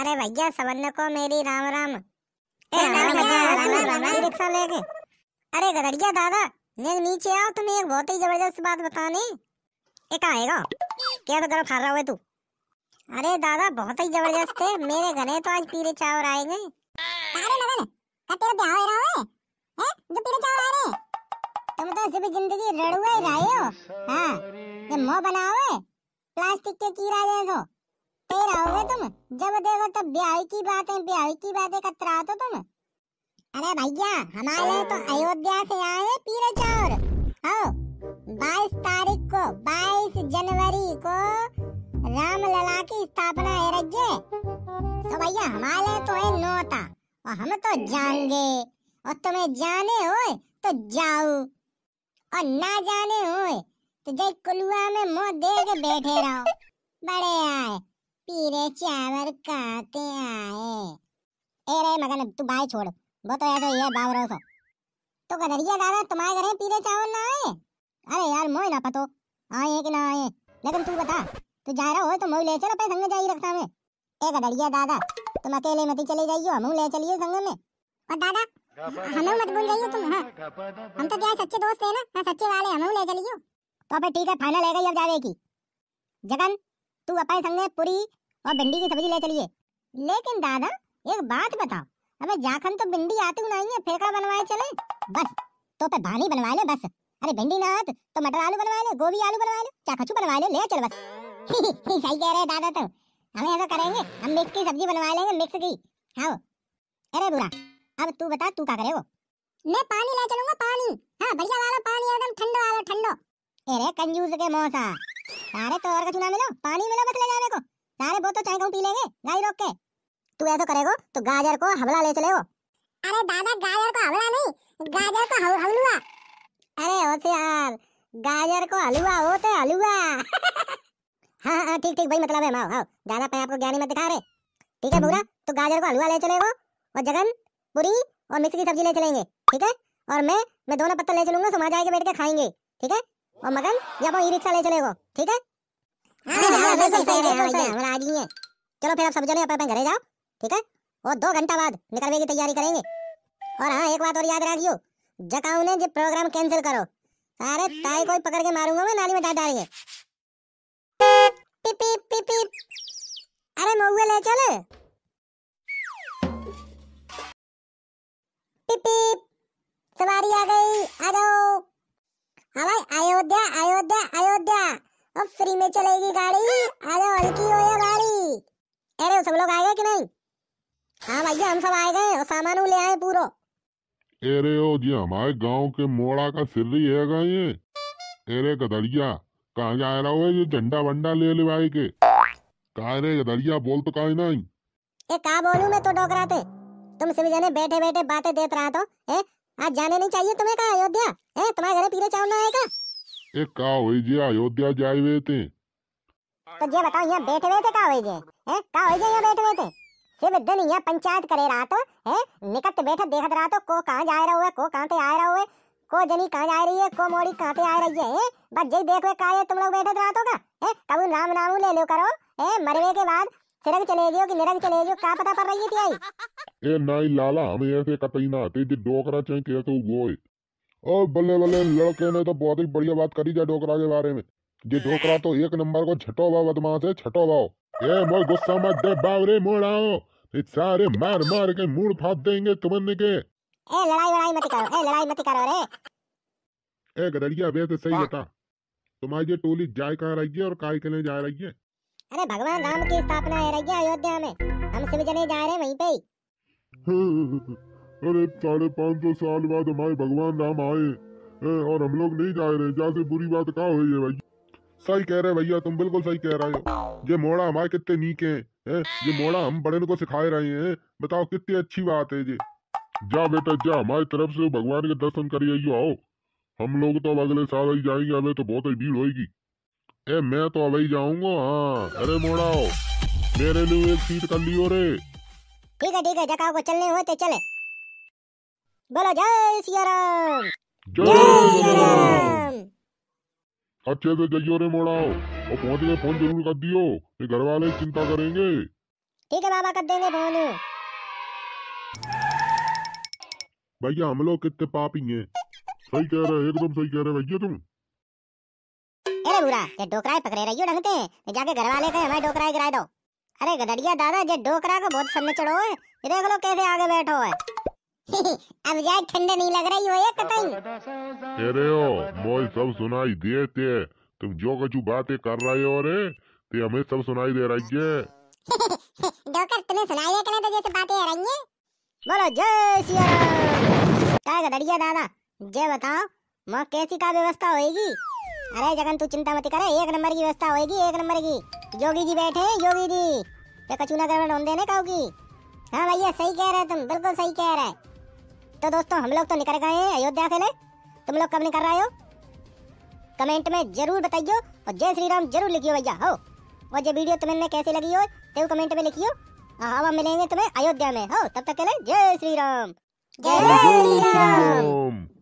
अरे भैया समझने को मेरी राम राम ए रिक्शा लेके अरे गदरिया दादा ने नीचे आओ तुम्हें एक बहुत ही जबरदस्त बात बतानी एक आएगा क्या तो गर्म खा रहा हुआ तू अरे दादा बहुत ही जबरदस्त है मेरे घरे तो आज पीले चावर आएंगे अरे मदन का तेरा ब्याह हो रहा है हैं जो पीले चावल आ रहे हैं तुम तो सिर्फ जिंदगी रड़ुए रहे हो हां ये मुंह बनाओ प्लास्टिक के कीड़ा जैसा फिर आओगे तुम जब देखो तब ब्याह की बातें ब्याह की बातें कतरा तो तुम अरे भैया हमारे तो अयोध्या से आए पीरे चौर आओ बाईस तारीख को बाईस जनवरी को राम लला की स्थापना है रज्जे तो भैया हमारे तो है नोता और हम तो जाएंगे और तुम्हें जाने हो तो जाओ और ना जाने हो तो जय कुलुआ में मुंह दे के बैठे रहो बड़े आए पीरे चावर काते आए ए रे मगन तू बाय छोड़ वो तो ऐसा ही है बावरो सो तो कदरिया दादा तुम्हारे घर पीरे चावल ना आए अरे यार मोए ना पतो आए कि ना आए लेकिन तू बता तू जा रहा हो तो मोए ले चलो अपने संग जाई रखता में ए कदरिया दादा तुम अकेले मत चले जाइयो हम ले चलिए संग में और दादा हमें मत भूल जाइयो तुम हां हम तो क्या सच्चे दोस्त है ना हां सच्चे वाले हमें ले चलिए तो अबे ठीक है फाइनल है गई अब जावे की जगन तू अपने संग पूरी और भिंडी की सब्जी ले चलिए लेकिन दादा एक बात बताओ अबे जाखन तो भिंडी आती नहीं है फिर का बनवाए चले बस तो पे भानी बनवा ले बस अरे भिंडी ना आत तो मटर आलू बनवा ले गोभी आलू बनवा ले चाखचू बनवा ले ले चल बस सही कह रहे दादा तो हम ऐसा करेंगे हम मिक्स की सब्जी बनवा लेंगे मिक्स की हाँ अरे बुरा अब तू बता तू क्या करे वो मैं पानी ले चलूंगा पानी हाँ बढ़िया वाला पानी एकदम ठंडो वाला ठंडो अरे कंजूस के मौसा सारे तो और का ना मिलो पानी मिलो बस ले जाने को सारे वो तो चाय कहूँ पी लेंगे गाड़ी रोक के तू ऐसा करेगा तो गाजर को हमला ले चले हो अरे दादा गाजर को हमला नहीं गाजर को हलुआ अरे यार गाजर को हलुआ होते हलुआ हाँ हाँ ठीक ठीक भाई मतलब है माओ हाँ दादा पैर आपको ज्ञानी मत दिखा रहे ठीक है भूरा तो गाजर को हलवा ले चलेगो और जगन पूरी और मिक्स की सब्जी ले चलेंगे ठीक है और मैं मैं दोनों पत्ता ले चलूंगा सुमा आएगा बैठ के खाएंगे ठीक है और मगन या वो ई रिक्शा ले चलेगा ठीक है चलो हाँ, हाँ, हाँ, फिर आप सब जने अपने घरे जाओ ठीक है और दो घंटा बाद निकलने की तैयारी करेंगे और हाँ एक बात और याद रखियो जकाऊ ने जो प्रोग्राम कैंसिल करो अरे ताई कोई पकड़ के मारूंगा मैं नाली में डाल डालेंगे पिप पिप पिप पिप अरे मऊए ले चल पिप पिप सवारी आ गई आ जाओ हाँ भाई अयोध्या फ्री में चलेगी गाड़ी अरे हल्की हो या गाड़ी अरे सब लोग आए गए कि नहीं हाँ भैया हम सब आए गए और सामान ले आए पूरा अरे ओ जी हमारे गांव के मोड़ा का सिर्री है ये अरे गदड़िया कहाँ जा रहा हो ये झंडा वंडा ले ले भाई के कहा रे गदड़िया बोल तो कहा नहीं ए का बोलू मैं तो थे तुम सभी जने बैठे बैठे बातें देते रहा तो ए आज जाने नहीं चाहिए तुम्हें कहा अयोध्या ए तुम्हारे घर पीले चावल ना आएगा ए का होई जे अयोध्या જાય વે તે તો જે બતાવો અહીંયા બેઠે વે તે કા હોય જે હે કા હોય જે અહીંયા બેઠે વે તે से बदन यहां पंचायत करे रहा तो हैं निकट बैठे देखत रहा तो को कहां जा रहा है को कहां पे आ रहा है को जनी कहां जा रही है को मोड़ी कहां पे आ रही है हैं बस जे देखो का है तुम लोग बैठे रहा तो का हैं कबू नाम नाम ले लो करो हैं मरवे के बाद सिरंग चले गयो कि निरंग चले गयो का पता पड़ रही थी आई ए नहीं लाला हम ऐसे कतई ना ते जे डोकरा चाहे के तो वो और बल्ले बल्ले लड़के ने तो बहुत ही बढ़िया बात करी जाए डोकरा के बारे में ये डोकरा तो एक नंबर को छटो भाव बदमाश है छटो भाव ये मोर गुस्सा मत दे बावरे मोड़ आओ सारे मार मार के मूड फाड़ देंगे तुम्हें के ए लड़ाई लड़ाई मत करो ए लड़ाई मत करो रे ए गदड़िया वैसे तो सही हाँ। बता तुम्हारी ये टोली जाय कहां रही है और काय के लिए जा रही है अरे भगवान राम की स्थापना है रही है अयोध्या में हम सभी जने जा रहे हैं वहीं पे हम्म, हम्म, हम्म, अरे साढ़े पाँच सौ साल बाद हमारे भगवान राम आए और हम लोग नहीं जा रहे जहाँ से बुरी बात कहा हुई है भाई सही कह रहे भैया तुम बिल्कुल सही कह रहे हो ये मोड़ा हमारे कितने नीके हैं है? ये मोड़ा हम बड़े को सिखाए रहे हैं बताओ कितनी अच्छी बात है ये जा बेटा जा हमारी तरफ से भगवान के दर्शन करिए आओ हम लोग तो अब अगले साल ही जाएंगे हमें तो बहुत ही भीड़ होगी ए मैं तो अब ही जाऊंगा हाँ अरे मोड़ाओ मेरे लिए एक सीट कर लियो रे ठीक है ठीक है जगह को चलने हो तो चले बोलो जय सिया राम जय सिया अच्छे से जइयो रे मोड़ा और पहुंच गए फोन जरूर कर दियो ये घर वाले चिंता करेंगे ठीक है बाबा कर देंगे फोन भैया हम लोग कितने पापी हैं सही कह रहे एकदम सही कह रहे भैया तुम अरे बुरा ये डोकराए पकड़े रहियो ढंग से जाके घर वाले कहे हमारे डोकराए गिराए दो अरे गदड़िया दादा ये डोकरा को बहुत सन्ने चढ़ो है ये देख लो कैसे आगे बैठो है अब जाए ठंडे नहीं लग रही हो ये कतई तेरे हो मोल सब सुनाई दिए थे तुम जो कुछ बातें कर रहे हो रे ते हमें सब सुनाई दे रही है डॉक्टर तुम्हें सुनाई दे तो जैसे बातें आ रही हैं बोलो जय सिया का गदड़िया तो दादा जय बताओ माँ कैसी का व्यवस्था होएगी अरे जगन तू चिंता मत करे एक नंबर की व्यवस्था होएगी एक नंबर की योगी जी बैठे हैं योगी जी कचूना गड़बड़ होने देने कहोगी हाँ भैया सही कह रहे तुम बिल्कुल सही कह रहे तो दोस्तों हम लोग तो निकल गए हैं अयोध्या खेले तुम लोग कब निकल रहे हो कमेंट में जरूर बताइयो और जय श्री राम जरूर लिखियो भैया हो और जो वीडियो तुम्हें कैसी लगी हो तो कमेंट में लिखियो हाँ हम मिलेंगे तुम्हें अयोध्या में हो तब तक के लिए जय श्री राम जय श्री राम